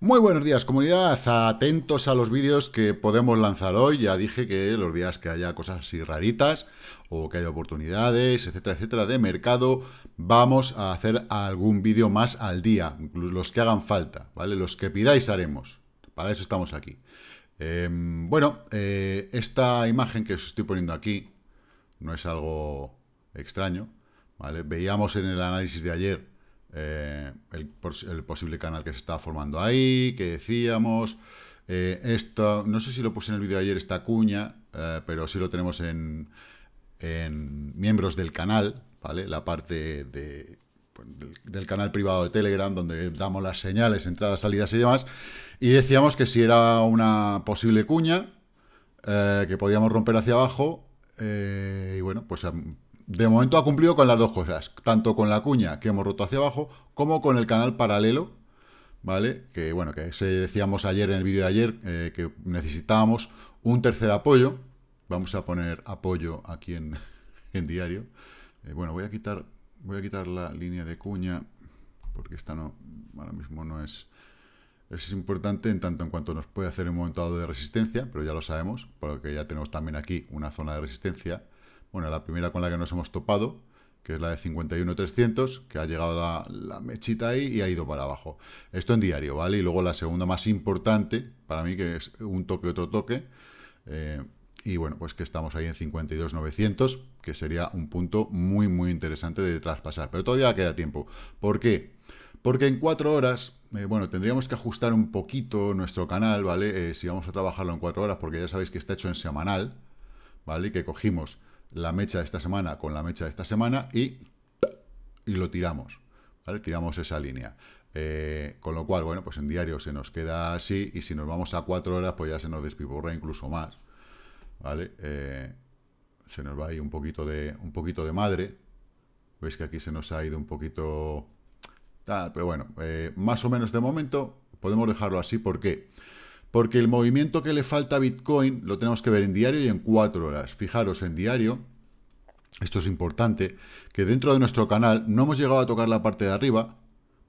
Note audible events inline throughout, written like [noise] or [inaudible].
Muy buenos días comunidad, atentos a los vídeos que podemos lanzar hoy, ya dije que los días que haya cosas así raritas o que haya oportunidades, etcétera, etcétera, de mercado, vamos a hacer algún vídeo más al día, los que hagan falta, ¿vale? Los que pidáis haremos, para eso estamos aquí. Em, bueno, eh, esta imagen que os estoy poniendo aquí no es algo extraño, ¿vale? Veíamos en el análisis de ayer eh, el, posible canal que se está formando ahí, que decíamos. Eh, esto, no sé si lo puse en el vídeo ayer, esta cuña, eh, pero sí lo tenemos en, miembros del canal, ¿vale? La parte de pues, del, canal privado de Telegram, donde damos las señales, entradas, salidas y demás, y decíamos que si era una posible cuña, que podíamos romper hacia abajo, y bueno, pues de momento ha cumplido con las dos cosas, tanto con la cuña que hemos roto hacia abajo, como con el canal paralelo, ¿vale? Que bueno, que se decíamos ayer en el vídeo de ayer eh, que necesitábamos un tercer apoyo. Vamos a poner apoyo aquí en, [laughs] diario. Eh, bueno, voy a quitar voy a quitar la línea de cuña porque esta no ahora mismo no es es importante en tanto en cuanto nos puede hacer un montado de resistencia, pero ya lo sabemos, porque ya tenemos también aquí una zona de resistencia bueno, la primera con la que nos hemos topado, que es la de 51.300, que ha llegado la, mechita ahí y ha ido para abajo. Esto en diario, ¿vale? Y luego la segunda más importante, para mí, que es un toque, otro toque. Eh, y bueno, pues que estamos ahí en 52.900, que sería un punto muy, muy interesante de traspasar. Pero todavía queda tiempo. ¿Por qué? Porque en cuatro horas, eh, bueno, tendríamos que ajustar un poquito nuestro canal, ¿vale? Eh, si vamos a trabajarlo en cuatro horas, porque ya sabéis que está hecho en semanal, ¿vale? que cogimos la mecha de esta semana con la mecha de esta semana y, y lo tiramos, Tiramos esa línea. Eh, con lo cual, bueno, pues en diario se nos queda así y si nos vamos a cuatro horas, pues ya se nos despiborra incluso más, ¿vale? Eh, se nos va ahí un poquito de, un poquito de madre. Veis que aquí se nos ha ido un poquito tal, pero bueno, eh, más o menos de momento podemos dejarlo así porque... Porque el movimiento que le falta a Bitcoin lo tenemos que ver en diario y en cuatro horas. Fijaros, en diario, esto es importante, que dentro de nuestro canal no hemos llegado a tocar la parte de arriba.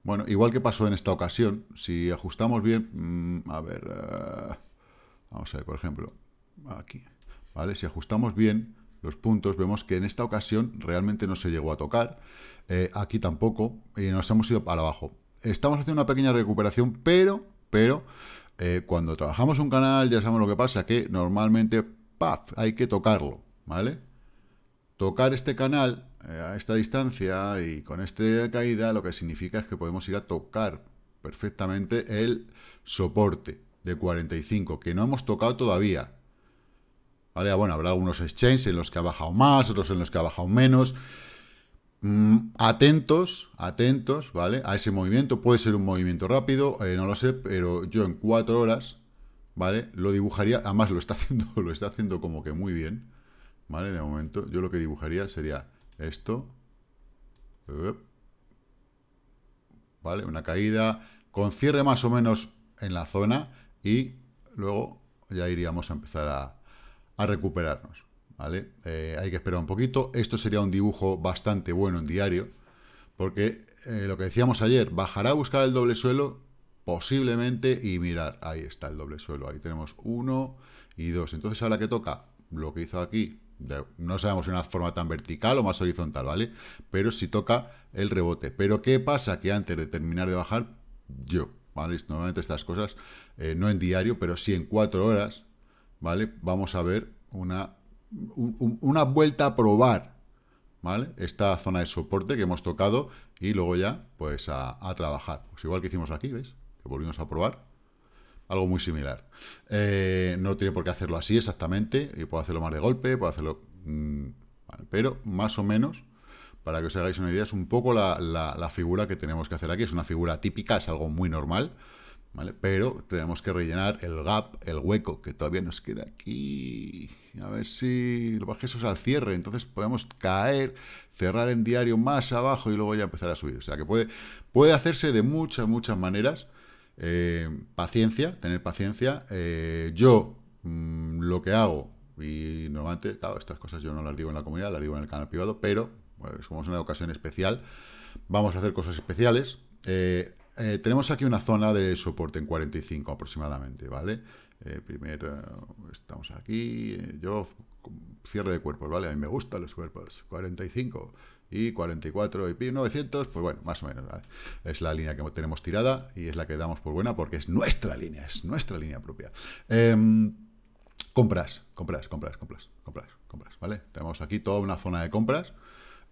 Bueno, igual que pasó en esta ocasión, si ajustamos bien, mm, a ver, eh, vamos a ver, por ejemplo, aquí, ¿vale? Si ajustamos bien los puntos, vemos que en esta ocasión realmente no se llegó a tocar, eh, aquí tampoco, y nos hemos ido para abajo. Estamos haciendo una pequeña recuperación, pero, pero, eh, cuando trabajamos un canal ya sabemos lo que pasa, que normalmente, ¡paf!, hay que tocarlo, ¿vale? Tocar este canal eh, a esta distancia y con esta caída lo que significa es que podemos ir a tocar perfectamente el soporte de 45, que no hemos tocado todavía. ¿Vale? Ah, bueno, habrá algunos exchanges en los que ha bajado más, otros en los que ha bajado menos Mm, atentos, atentos, ¿vale? A ese movimiento. Puede ser un movimiento rápido, eh, no lo sé, pero yo en cuatro horas, ¿vale? Lo dibujaría, además lo está [laughs] haciendo, lo está haciendo como que muy bien, ¿vale? De momento, yo lo que dibujaría sería esto, ¿vale? Una caída con cierre más o menos en la zona y luego ya iríamos a empezar a recuperarnos. ¿vale? Eh, hay que esperar un poquito. Esto sería un dibujo bastante bueno en diario, porque eh, lo que decíamos ayer, bajará a buscar el doble suelo, posiblemente, y mirar, ahí está el doble suelo, ahí tenemos uno y dos. Entonces ahora que toca lo que hizo aquí, no sabemos si una forma tan vertical o más horizontal, ¿vale? Pero si toca el rebote. Pero ¿qué pasa? Que antes de terminar de bajar, yo, ¿vale? Normalmente estas cosas, eh, no en diario, pero sí en cuatro horas, ¿vale? Vamos a ver una una vuelta a probar, ¿vale? Esta zona de soporte que hemos tocado y luego ya, pues, a, trabajar. Pues igual que hicimos aquí, ¿veis? Que volvimos a probar. Algo muy similar. Eh, no tiene por qué hacerlo así exactamente. Y eh, puedo hacerlo más de golpe, puedo hacerlo... Mm, pero más o menos para que os hagáis una idea, es un poco la, la, figura que tenemos que hacer aquí. Es una figura típica, es algo muy normal. Pero tenemos que rellenar el gap, el hueco que todavía nos queda aquí. A ver si lo bajé eso al cierre, entonces podemos caer, cerrar en diario más abajo y luego ya empezar a subir. O sea que puede, puede hacerse de muchas, muchas maneras. Eh, paciencia, tener paciencia. Eh, yo mm, lo que hago, y normalmente, claro, estas cosas yo no las digo en la comunidad, las digo en el canal privado, pero pues, como es una ocasión especial, vamos a hacer cosas especiales. Eh, eh, tenemos aquí una zona de soporte en 45 aproximadamente, ¿vale? Eh, primero eh, estamos aquí, yo cierre de cuerpos, ¿vale? A mí me gustan los cuerpos, 45 y 44 y 900, pues bueno, más o menos, ¿vale? Es la línea que tenemos tirada y es la que damos por buena porque es nuestra línea, es nuestra línea propia. Em, compras, compras, compras, compras, compras, compras, ¿vale? Tenemos aquí toda una zona de compras,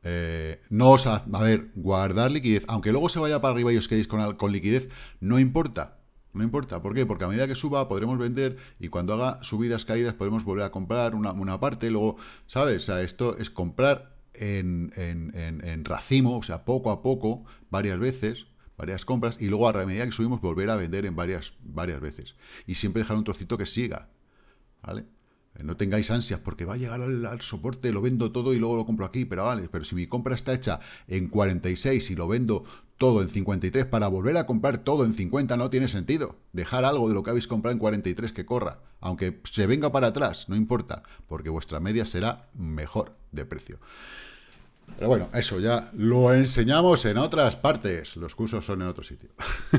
eh, no os a, ver, guardar liquidez, aunque luego se vaya para arriba y os quedéis con, con liquidez, no importa. No importa, ¿por qué? Porque a medida que suba podremos vender y cuando haga subidas, caídas, podremos volver a comprar una, una parte, luego, ¿sabes? O sea, esto es comprar en, en, en, en, racimo, o sea, poco a poco, varias veces, varias compras, y luego a medida que subimos volver a vender en varias, varias veces. Y siempre dejar un trocito que siga, ¿vale? Eh, no tengáis ansias porque va a llegar al, soporte, lo vendo todo y luego lo compro aquí, pero vale, pero si mi compra está hecha en 46 y lo vendo todo en 53 para volver a comprar todo en 50 no tiene sentido. Dejar algo de lo que habéis comprado en 43 que corra, aunque se venga para atrás, no importa, porque vuestra media será mejor de precio. Pero bueno, eso ya lo enseñamos en otras partes. Los cursos son en otro sitio.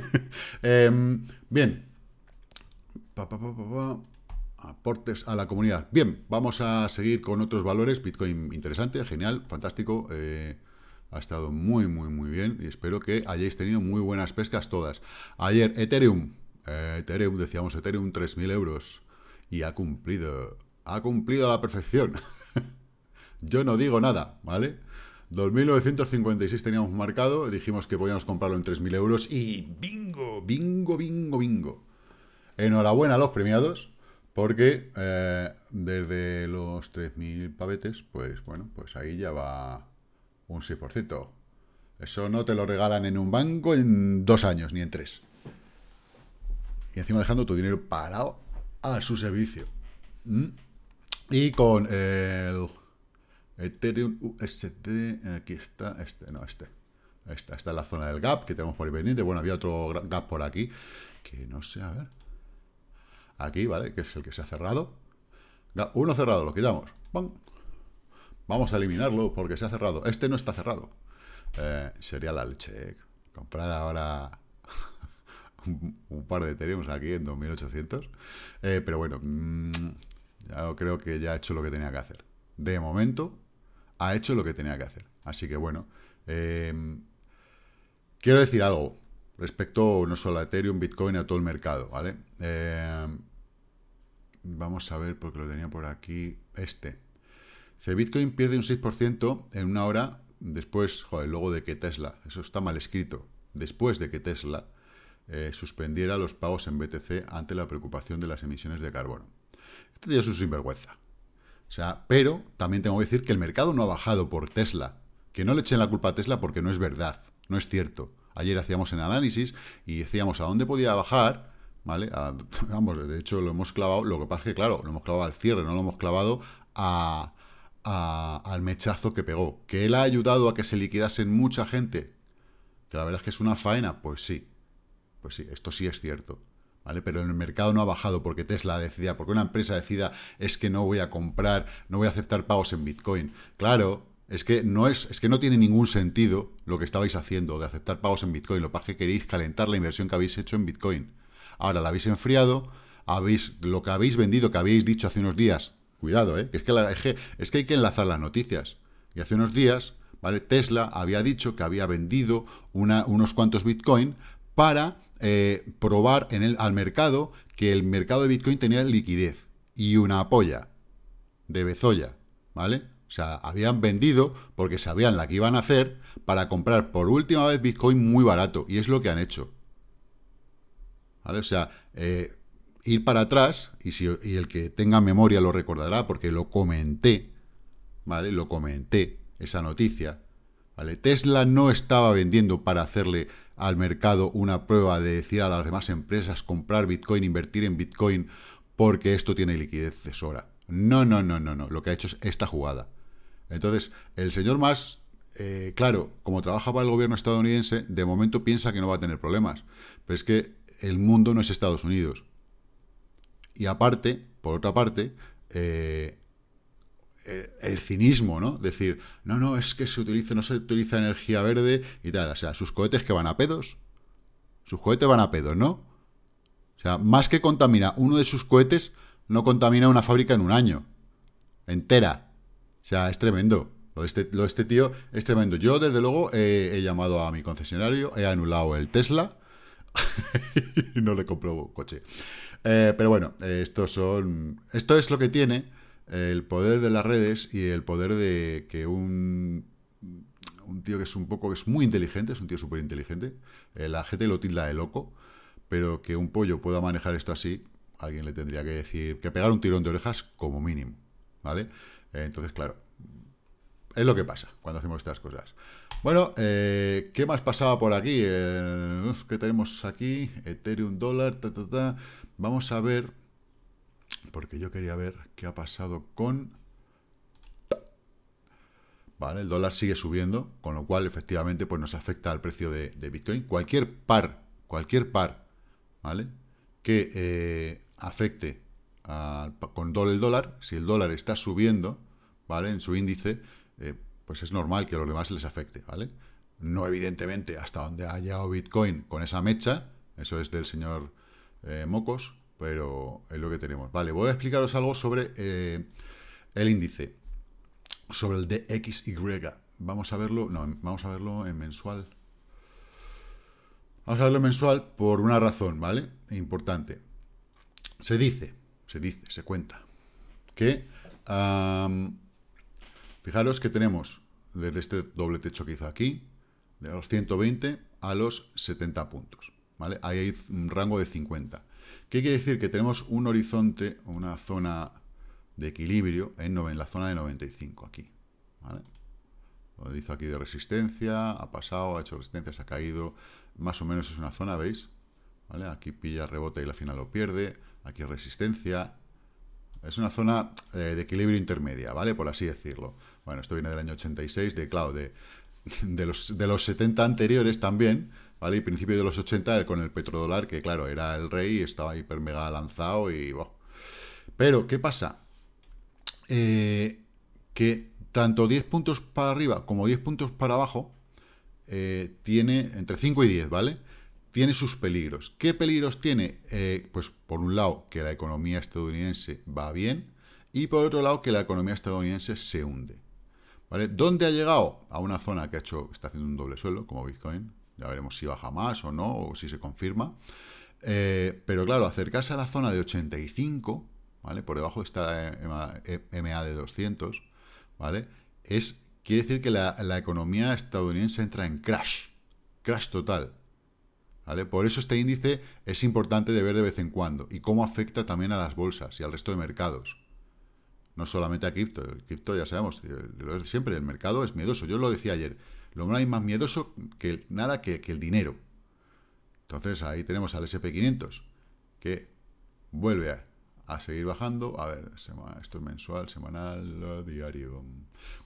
[laughs] Em, bien aportes a la comunidad. Bien, vamos a seguir con otros valores. Bitcoin interesante, genial, fantástico. Eh, ha estado muy, muy, muy bien y espero que hayáis tenido muy buenas pescas todas. Ayer, Ethereum. Eh, Ethereum, decíamos Ethereum 3.000 euros y ha cumplido, ha cumplido a la perfección. [laughs] Yo no digo nada, ¿vale? 2.956 teníamos marcado, dijimos que podíamos comprarlo en 3.000 euros y bingo, bingo, bingo, bingo. Enhorabuena a los premiados. Porque eh, desde los 3.000 pavetes, pues bueno, pues ahí ya va un 6%. Eso no te lo regalan en un banco en dos años, ni en tres. Y encima dejando tu dinero parado a su servicio. ¿Mm? Y con el Ethereum USD, aquí está, este, no, este. Esta, esta es la zona del gap que tenemos por ahí pendiente. Bueno, había otro gap por aquí, que no sé, a ver aquí, ¿vale? Que es el que se ha cerrado. Uno cerrado, lo quitamos. ¡Pum! Vamos a eliminarlo porque se ha cerrado. Este no está cerrado. Eh, sería la leche. Eh. Comprar ahora [laughs] un, par de Ethereum aquí en 2800. Eh, pero bueno, mm, ya creo que ya ha hecho lo que tenía que hacer. De momento, ha hecho lo que tenía que hacer. Así que bueno, quiero decir algo respecto no solo a Ethereum, Bitcoin, a todo el mercado, ¿vale? Vamos a ver, porque lo tenía por aquí. Este. C Bitcoin pierde un 6% en una hora después, joder, luego de que Tesla, eso está mal escrito, después de que Tesla eh, suspendiera los pagos en BTC ante la preocupación de las emisiones de carbono. Este ya es un sinvergüenza. O sea, pero también tengo que decir que el mercado no ha bajado por Tesla. Que no le echen la culpa a Tesla porque no es verdad, no es cierto. Ayer hacíamos el análisis y decíamos a dónde podía bajar ¿vale? [laughs] de hecho lo hemos clavado, lo que pasa es que, claro, lo hemos clavado al cierre, no lo hemos clavado al mechazo que pegó. ¿Que él ha ayudado a que se liquidasen mucha gente? Que la verdad es que es una faena, pues sí, pues sí, esto sí es cierto. ¿Vale? Pero el mercado no ha bajado porque Tesla decida, porque una empresa decida, es que no voy a comprar, no voy a aceptar pagos en Bitcoin. Claro, es que no es, es que no tiene ningún sentido lo que estabais haciendo de aceptar pagos en Bitcoin. Lo que pasa es que queréis calentar la inversión que habéis hecho en Bitcoin. Ahora la habéis enfriado, habéis lo que habéis vendido, que habéis dicho hace unos días. Cuidado, ¿eh? es, que es que hay que enlazar las noticias. Y hace unos días, ¿vale? Tesla había dicho que había vendido unos cuantos Bitcoin para eh, probar en el, al mercado que el mercado de Bitcoin tenía liquidez y una polla de bezoya, ¿vale? O sea, habían vendido porque sabían la que iban a hacer para comprar por última vez Bitcoin muy barato y es lo que han hecho. ¿vale? O sea, eh, ir para atrás, y, si, el que tenga memoria lo recordará, porque lo comenté, ¿vale? Lo comenté, esa noticia, ¿vale? Tesla no estaba vendiendo para hacerle al mercado una prueba de decir a las demás empresas comprar Bitcoin, invertir en Bitcoin, porque esto tiene liquidez de No, no, no, no, no. Lo que ha hecho es esta jugada. Entonces, el señor más, eh, claro, como trabaja para el gobierno estadounidense, de momento piensa que no va a tener problemas. Pero es que el mundo no es Estados Unidos. Y aparte, por otra parte, eh, eh, el cinismo, ¿no? Decir, no, no, es que se utiliza, no se utiliza energía verde y tal. O sea, sus cohetes que van a pedos. Sus cohetes van a pedos, ¿no? O sea, más que contamina uno de sus cohetes, no contamina una fábrica en un año. Entera. O sea, es tremendo. Lo de este, este tío es tremendo. Yo, desde luego, he llamado a mi concesionario, he anulado el Tesla [laughs] y no le compro coche. Eh, pero bueno, estos son, esto es lo que tiene el poder de las redes y el poder de que un, un tío que es un poco, que es muy inteligente, es un tío súper inteligente, eh, la gente lo tilda de loco, pero que un pollo pueda manejar esto así, alguien le tendría que decir que pegar un tirón de orejas como mínimo, ¿vale? Eh, entonces, claro, es lo que pasa cuando hacemos estas cosas. Bueno, eh, ¿qué más pasaba por aquí? Eh, ¿Qué tenemos aquí? Ethereum, dólar, ta, ta, ta. Vamos a ver, porque yo quería ver qué ha pasado con... Vale, el dólar sigue subiendo, con lo cual efectivamente pues nos afecta al precio de, Bitcoin. Cualquier par, cualquier par, ¿vale? Que eh, afecte con dólar el dólar, si el dólar está subiendo, ¿vale? En su índice, eh, pues es normal que a los demás les afecte, ¿vale? No, evidentemente, hasta donde haya o Bitcoin con esa mecha, eso es del señor eh, Mocos, pero es lo que tenemos. Vale, voy a explicaros algo sobre eh, el índice, sobre el DXY. Vamos a verlo, no, vamos a verlo en mensual. Vamos a verlo mensual por una razón, ¿vale? Importante. Se dice, se dice, se cuenta, que... Fijaros que tenemos desde este doble techo que hizo aquí, de los 120 a los 70 puntos. ¿vale? Ahí hay un rango de 50. ¿Qué quiere decir? Que tenemos un horizonte, una zona de equilibrio en, la zona de 95 aquí. Lo hizo aquí de resistencia, ha pasado, ha hecho resistencia, se ha caído. Más o menos es una zona, ¿veis? ¿Vale? Aquí pilla, rebota y al final lo pierde. Aquí resistencia, es una zona eh, de equilibrio intermedia, ¿vale? Por así decirlo. Bueno, esto viene del año 86, de, claro, de, los, 70 anteriores también, ¿vale? Y principio de los 80 eh, con el petrodólar, que claro, era el rey, estaba hiper mega lanzado y... Pero, ¿qué pasa? Eh, que tanto 10 puntos para arriba como 10 puntos para abajo tiene entre 5 y 10, ¿vale? tiene sus peligros. ¿Qué peligros tiene? Eh, pues por un lado, que la economía estadounidense va bien y por otro lado, que la economía estadounidense se hunde. ¿Vale? ¿Dónde ha llegado? A una zona que ha hecho, está haciendo un doble suelo, como Bitcoin. Ya veremos si baja más o no, o si se confirma. Eh, pero claro, acercarse a la zona de 85, ¿vale? Por debajo está esta MA e, de 200, ¿vale? Es, quiere decir que la, la economía estadounidense entra en crash, crash total. Por eso este índice es importante de ver de vez en cuando y cómo afecta también a las bolsas y al resto de mercados. No solamente a cripto, el cripto ya sabemos, eh, lo siempre, el mercado es miedoso, yo lo decía ayer, lo no hay más miedoso que nada que, que el dinero. Entonces ahí tenemos al SP500, que vuelve a a seguir bajando. A ver, esto es mensual, semanal, diario.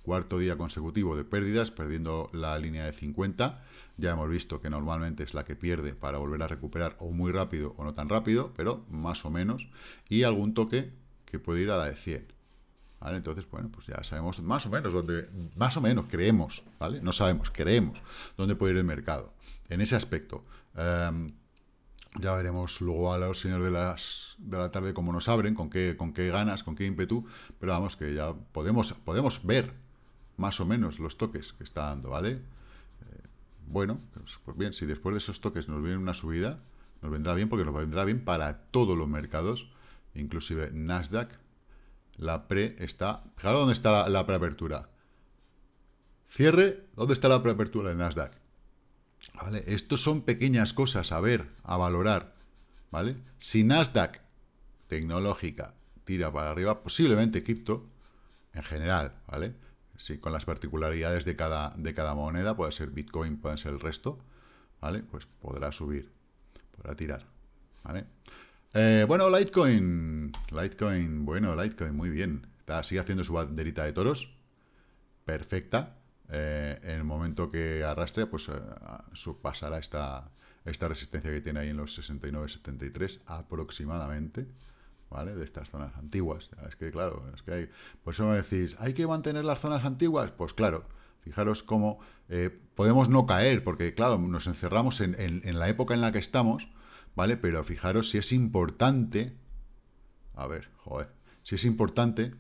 Cuarto día consecutivo de pérdidas, perdiendo la línea de 50. Ya hemos visto que normalmente es la que pierde para volver a recuperar o muy rápido o no tan rápido, pero más o menos. Y algún toque que puede ir a la de 100. ¿Vale? Entonces, bueno, pues ya sabemos más o menos dónde, más o menos creemos, ¿vale? No sabemos, creemos dónde puede ir el mercado. En ese aspecto. Em, ya veremos luego a los señores de, las, de la tarde cómo nos abren, con qué, con qué ganas, con qué ímpetu, pero vamos que ya podemos, podemos ver más o menos los toques que está dando, ¿vale? Eh, bueno, pues, pues, bien, si después de esos toques nos viene una subida, nos vendrá bien porque nos vendrá bien para todos los mercados, inclusive Nasdaq, la pre está... Fijaros dónde está la, la preapertura. Cierre, ¿dónde está la preapertura de Nasdaq? ¿Vale? Estos son pequeñas cosas a ver, a valorar. ¿Vale? Si Nasdaq tecnológica tira para arriba, posiblemente cripto en general, ¿vale? Si con las particularidades de cada, de cada moneda, puede ser Bitcoin, puede ser el resto, ¿vale? Pues podrá subir, podrá tirar, ¿vale? Eh, bueno, Litecoin, Litecoin, bueno, Litecoin, muy bien. Está, sigue haciendo su banderita de toros, perfecta, eh, en el momento que arrastre, pues eh, superará esta, esta resistencia que tiene ahí en los 69-73 aproximadamente. ¿Vale? De estas zonas antiguas. Es que, claro, es que hay... Por eso me decís, ¿hay que mantener las zonas antiguas? Pues claro, fijaros cómo eh, podemos no caer, porque, claro, nos encerramos en la época en la que estamos, ¿vale? Pero fijaros si es importante... A ver, joder. Si es importante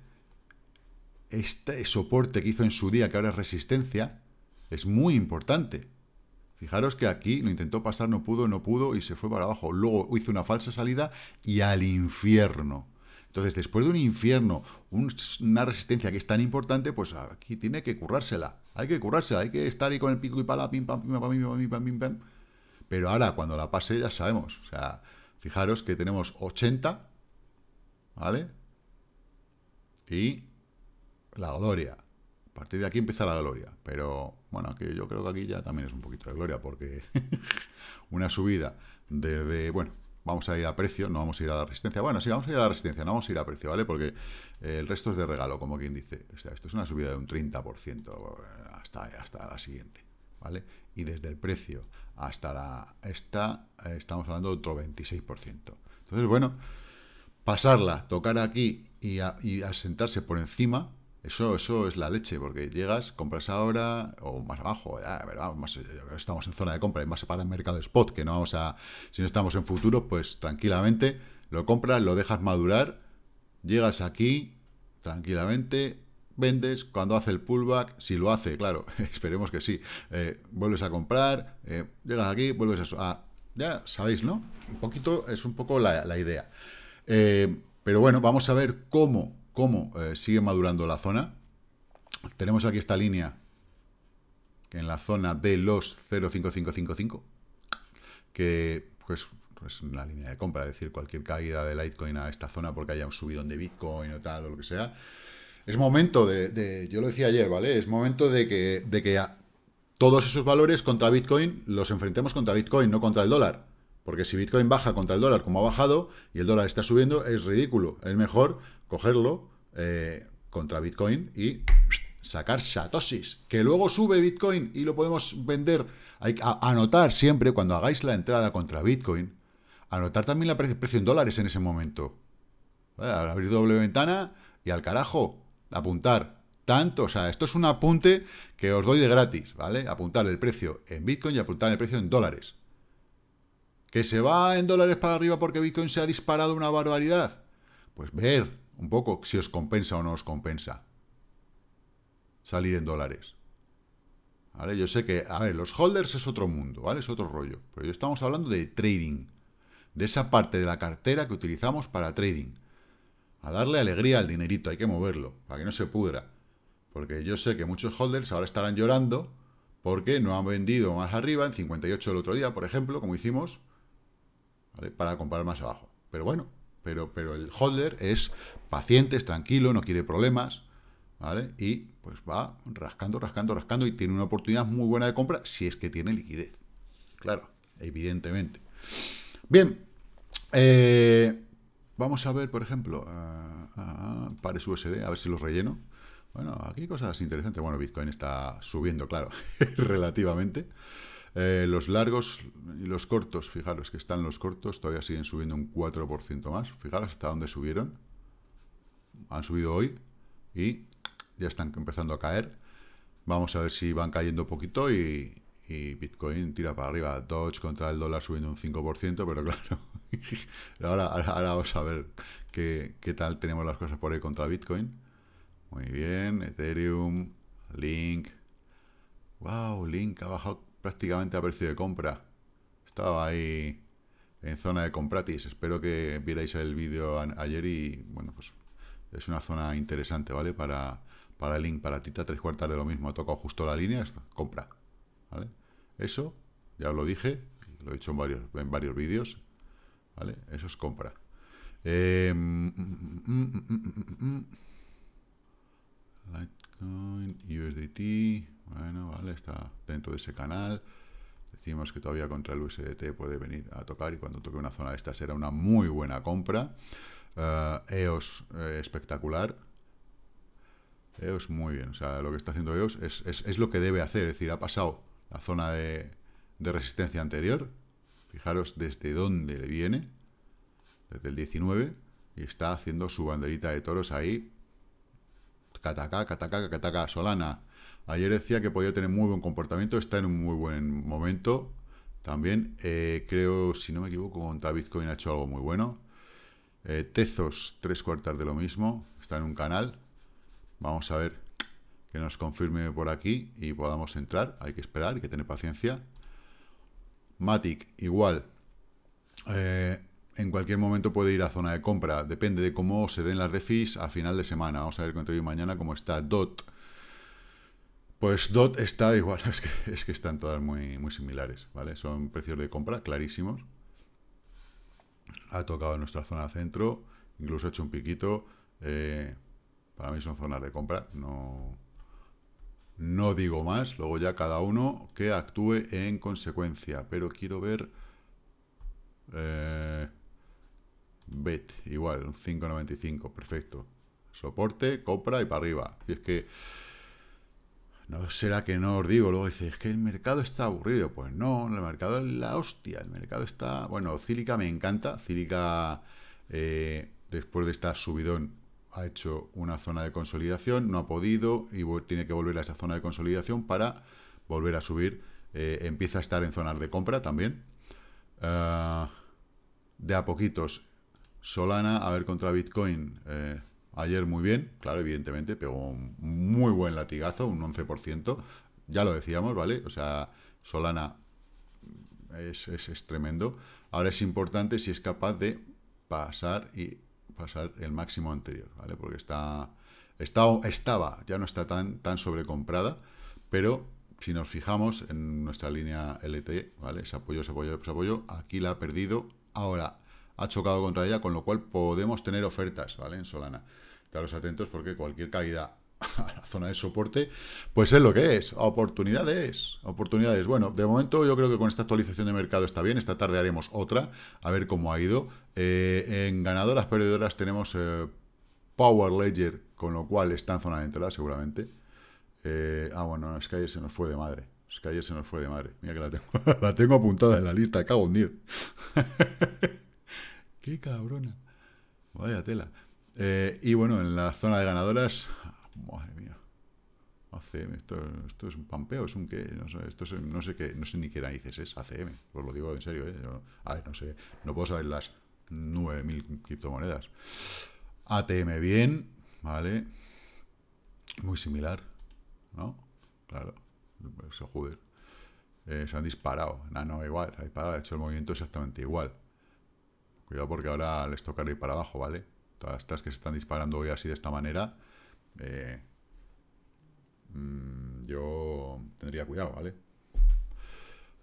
este soporte que hizo en su día, que ahora es resistencia, es muy importante. Fijaros que aquí lo intentó pasar, no pudo, no pudo y se fue para abajo. Luego hizo una falsa salida y al infierno. Entonces, después de un infierno, una resistencia que es tan importante, pues aquí tiene que currársela. Hay que currársela, hay que estar ahí con el pico y pala, pim, pam, pim, pam, pim, pam, pam, pim, pam. Pero ahora, cuando la pase, ya sabemos. O sea, fijaros que tenemos 80, ¿vale? Y la gloria. A partir de aquí empieza la gloria. Pero bueno, que yo creo que aquí ya también es un poquito de gloria, porque [laughs] una subida desde, bueno, vamos a ir a precio, no vamos a ir a la resistencia. Bueno, sí, vamos a ir a la resistencia, no vamos a ir a precio, ¿vale? Porque eh, el resto es de regalo, como quien dice. O sea, esto es una subida de un 30% eh, hasta, hasta la siguiente, ¿vale? Y desde el precio hasta la esta, eh, estamos hablando de otro 26%. Entonces, bueno, pasarla, tocar aquí y, y asentarse por encima eso, eso es la leche, porque llegas, compras ahora o más abajo, ya, estamos en zona de compra y más para el mercado spot, que no vamos a, si no estamos en futuro, pues tranquilamente lo compras, lo dejas madurar, llegas aquí tranquilamente, vendes, cuando hace el pullback, si lo hace, claro, [laughs] esperemos que sí, eh, vuelves a comprar, eh, llegas aquí, vuelves a, ah, Ya sabéis, ¿no? Un poquito, es un poco la, idea. Eh, pero bueno, vamos a ver cómo cómo eh, sigue madurando la zona. Tenemos aquí esta línea en la zona de los 0.5555, que pues, es una línea de compra, es decir, cualquier caída de Litecoin a esta zona porque haya un subidón de Bitcoin o tal o lo que sea. Es momento de, yo lo decía ayer, ¿vale? Es momento de que, de que a todos esos valores contra Bitcoin los enfrentemos contra Bitcoin, no contra el dólar. Porque si Bitcoin baja contra el dólar como ha bajado y el dólar está subiendo, es ridículo. Es mejor cogerlo eh, contra Bitcoin y sacar satosis. Que luego sube Bitcoin y lo podemos vender. Hay que anotar siempre cuando hagáis la entrada contra Bitcoin. Anotar también el precio en dólares en ese momento. Al abrir doble ventana y al carajo, apuntar tanto. O sea, esto es un apunte que os doy de gratis, ¿vale? Apuntar el precio en Bitcoin y apuntar el precio en dólares. ¿Que se va en dólares para arriba porque Bitcoin se ha disparado una barbaridad? Pues ver un poco si os compensa o no os compensa salir en dólares. ¿Vale? Yo sé que, a ver, los holders es otro mundo, ¿vale? Es otro rollo. Pero yo estamos hablando de trading. De esa parte de la cartera que utilizamos para trading. A darle alegría al dinerito, hay que moverlo, para que no se pudra. Porque yo sé que muchos holders ahora estarán llorando porque no han vendido más arriba, en 58 el otro día, por ejemplo, como hicimos, para comprar más abajo. Pero bueno, pero, pero el holder es paciente, es tranquilo, no quiere problemas, ¿vale? Y pues va rascando, rascando, rascando y tiene una oportunidad muy buena de compra si es que tiene liquidez. Claro, evidentemente. Bien, eh, vamos a ver, por ejemplo, para ah, ah, ah, pares USD, a ver si los relleno. Bueno, aquí cosas interesantes. Bueno, Bitcoin está subiendo, claro, [laughs] relativamente. Eh, los largos y los cortos, fijaros que están los cortos, todavía siguen subiendo un 4% más. Fijaros hasta dónde subieron. Han subido hoy y ya están empezando a caer. Vamos a ver si van cayendo poquito y, Bitcoin tira para arriba. dodge contra el dólar subiendo un 5%, pero [laughs] claro, ahora, ahora, vamos a ver qué, qué tal tenemos las cosas por ahí contra Bitcoin. Muy bien, Ethereum, Link. Wow, Link ha bajado prácticamente a precio de compra. Estaba ahí en zona de compratis. Espero que vierais el vídeo ayer y, bueno, pues es una zona interesante, ¿vale? Para, para link, para Tita, tres cuartas de lo mismo. Ha tocado justo la línea, compra, ¿vale? Eso, ya os lo dije, lo he dicho en varios, en varios vídeos, ¿vale? Eso es compra. Em, mm, mm, mm, Litecoin, USDT... Bueno, vale, está dentro de ese canal. Decimos que todavía contra el USDT puede venir a tocar y cuando toque una zona de esta será una muy buena compra. EOS eh, e eh, espectacular. EOS muy bien. O sea, lo que está haciendo EOS es, es, lo que debe hacer. Es decir, ha pasado la zona de, de resistencia anterior. Fijaros desde dónde le viene. Desde el 19. Y está haciendo su banderita de toros ahí. Cataca, cataca, cataca, solana. Ayer decía que podía tener muy buen comportamiento, está en un muy buen momento. También eh, creo, si no me equivoco, contra Bitcoin ha hecho algo muy bueno. Eh, Tezos, tres cuartas de lo mismo, está en un canal. Vamos a ver que nos confirme por aquí y podamos entrar. Hay que esperar, hay que tener paciencia. Matic, igual. Eh, en cualquier momento puede ir a zona de compra. Depende de cómo se den las defis a final de semana. Vamos a ver contra mañana cómo está DOT. Pues DOT está igual, [laughs] es que, están todas muy, muy similares, ¿vale? Son precios de compra clarísimos. Ha tocado nuestra zona centro, incluso ha hecho un piquito. Eh, para mí son zonas de compra, no, no digo más. Luego ya cada uno que actúe en consecuencia, pero quiero ver... Eh, BET, igual, un 5.95, perfecto. Soporte, compra y para arriba. Y es que será que no os digo? Luego dice, es que el mercado está aburrido. Pues no, el mercado es la hostia. El mercado está... Bueno, Cílica me encanta. Cílica, eh, después de esta subidón, ha hecho una zona de consolidación, no ha podido y tiene que volver a esa zona de consolidación para volver a subir. Eh, empieza a estar en zonas de compra también. Ah, de a poquitos, Solana, a ver contra Bitcoin... Eh, Ayer muy bien, claro, evidentemente, pegó un muy buen latigazo, un 11%. Ya lo decíamos, ¿vale? O sea, Solana es, tremendo. Ahora es importante si es capaz de pasar y pasar el máximo anterior, ¿vale? Porque está, estaba, ya no está tan, tan sobrecomprada, pero si nos fijamos en nuestra línea LT, ¿vale? Se apoyo, se apoyo, se aquí la ha perdido. Ahora ha chocado contra ella, con lo cual podemos tener ofertas, ¿vale? En Solana. Estaros atentos porque cualquier caída a la zona de soporte, pues es lo que es, oportunidades, oportunidades. Bueno, de momento yo creo que con esta actualización de mercado está bien, esta tarde haremos otra, a ver cómo ha ido. Eh, en ganadoras, perdedoras tenemos eh, Power Ledger, con lo cual está en zona de entrada seguramente. Eh, ah, bueno, es que ayer se nos fue de madre. Es que ayer se nos fue de madre. Mira que la tengo, [laughs] apuntada en la lista, cago en 10. [laughs] ¡Qué cabrona! Vaya tela. Eh, y bueno, en la zona de ganadoras... Madre mía. ACM, esto, es un pampeo, es un que, no sé, esto es, no sé qué, no sé ni qué narices es ACM, os lo digo en serio, eh, a ver, no sé, no puedo saber las 9000 criptomonedas. ATM bien, ¿vale? Muy similar, ¿no? Claro, se joder. Eh, se han disparado, no, no, igual, se ha disparado, ha hecho el movimiento exactamente igual. Cuidado porque ahora les tocará ir para abajo, ¿vale? Todas estas que se están disparando hoy así de esta manera, eh, mm, yo tendría cuidado, ¿vale?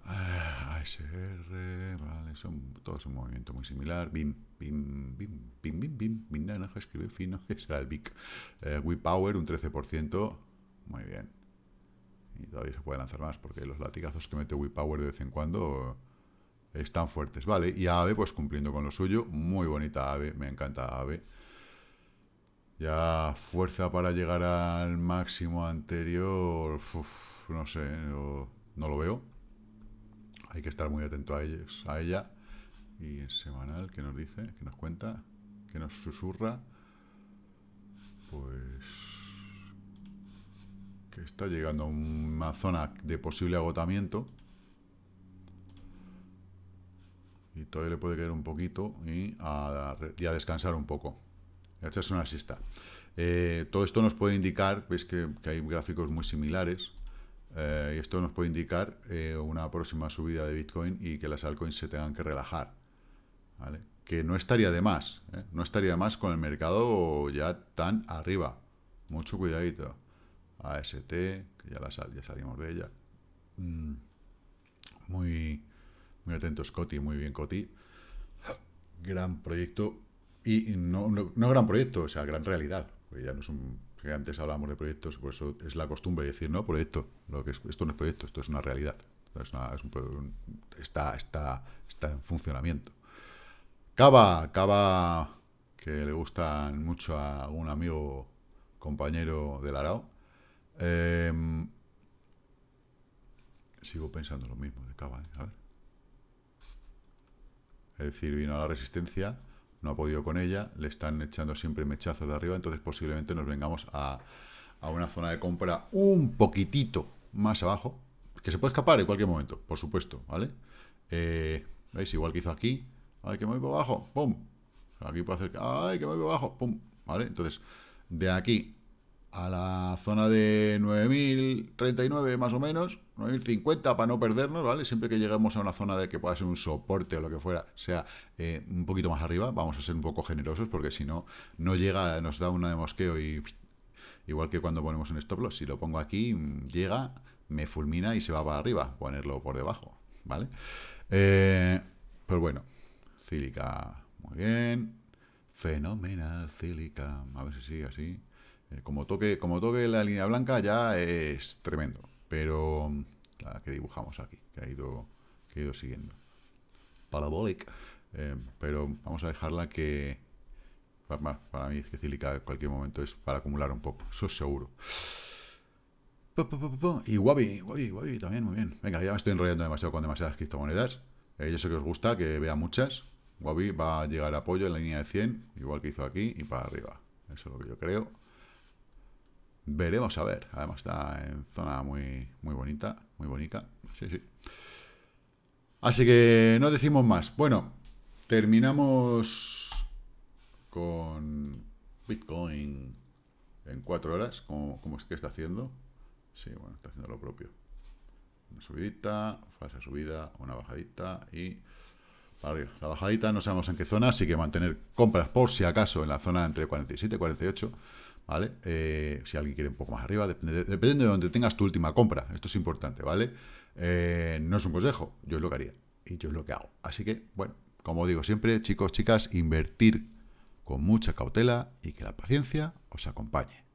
ASR, ah, vale, son todos un movimiento muy similar. BIM, BIM, BIM, BIM, BIM, BIM, BIM, naranja, escribe fino, que [laughs] será el BIC. Eh, WePower, un 13%, muy bien. Y todavía se puede lanzar más, porque los latigazos que mete Power de vez en cuando están fuertes, ¿vale? Y AVE, pues cumpliendo con lo suyo, muy bonita AVE, me encanta AVE. Ya fuerza para llegar al máximo anterior, no sé, no, lo veo. Hay que estar muy atento a, a ella. Y en semanal, ¿qué nos dice? ¿Qué nos cuenta? ¿Qué nos susurra? Pues que está llegando a una zona de posible agotamiento y todavía le puede caer un poquito y a, descansar un poco. Y a echarse una siesta. Eh, todo esto nos puede indicar, veis que, hay gráficos muy similares, eh, y esto nos puede indicar eh, una próxima subida de Bitcoin y que las altcoins se tengan que relajar. Que no estaría de más, no estaría de más con el mercado ya tan arriba. Mucho cuidadito. AST, que ya, la salimos de ella. Mm, muy muy atento, Scotty, muy bien, Coti. Gran proyecto. Y no, gran proyecto, o sea, gran realidad. Porque ya no es un. Que antes hablábamos de proyectos, por eso es la costumbre decir, no, proyecto. Lo que esto no es proyecto, esto es una realidad. está, está, está en funcionamiento. Cava, Cava, que le gustan mucho a algún amigo, compañero del Arao. Em, sigo pensando lo mismo de Cava, ¿eh? a ver. Es decir, vino a la resistencia, no ha podido con ella, le están echando siempre mechazos de arriba, entonces posiblemente nos vengamos a, una zona de compra un poquitito más abajo, que se puede escapar en cualquier momento, por supuesto, ¿vale? Eh, ¿Veis? Igual que hizo aquí, ¡ay, que me voy abajo! ¡Pum! Aquí puedo hacer, ¡ay, que me voy abajo! ¡Pum! ¿Vale? Entonces, de aquí a la zona de 9.039 más o menos, 9.050 para no perdernos, ¿vale? Siempre que lleguemos a una zona de que pueda ser un soporte o lo que fuera, sea eh, un poquito más arriba, vamos a ser un poco generosos porque si no, no llega, nos da una de mosqueo y igual que cuando ponemos un stop loss, si lo pongo aquí, llega, me fulmina y se va para arriba, ponerlo por debajo, ¿vale? Eh, pues bueno, Cílica, muy bien, fenomenal Cílica, a ver si sigue así. Eh, como, toque, como toque la línea blanca ya es tremendo. Pero mm, la que dibujamos aquí, que ha ido, que ha ido siguiendo. Parabolic. Eh, pero vamos a dejarla que... Para, mí es que Cílica en cualquier momento es para acumular un poco. Eso es seguro. Y Wabi, Wabi, Wabi también, muy bien. Venga, ya me estoy enrollando demasiado con demasiadas criptomonedas. Eh, yo sé que os gusta, que vea muchas. Wabi va a llegar a apoyo en la línea de 100, igual que hizo aquí, y para arriba. Eso es lo que yo creo. Veremos a ver. Además está en zona muy, muy bonita, muy bonita. Así que no decimos más. Bueno, terminamos con Bitcoin en cuatro horas. ¿Cómo, es que está haciendo? Sí, bueno, está haciendo lo propio. Una subidita, falsa subida, una bajadita y... Arriba. La bajadita no sabemos en qué zona, así que mantener compras por si acaso en la zona entre 47 y 48 ¿vale? Eh, si alguien quiere un poco más arriba, depende, de donde tengas tu última compra. Esto es importante, ¿vale? Eh, no es un consejo, yo es lo que haría y yo es lo que hago. Así que, bueno, como digo siempre, chicos, chicas, invertir con mucha cautela y que la paciencia os acompañe.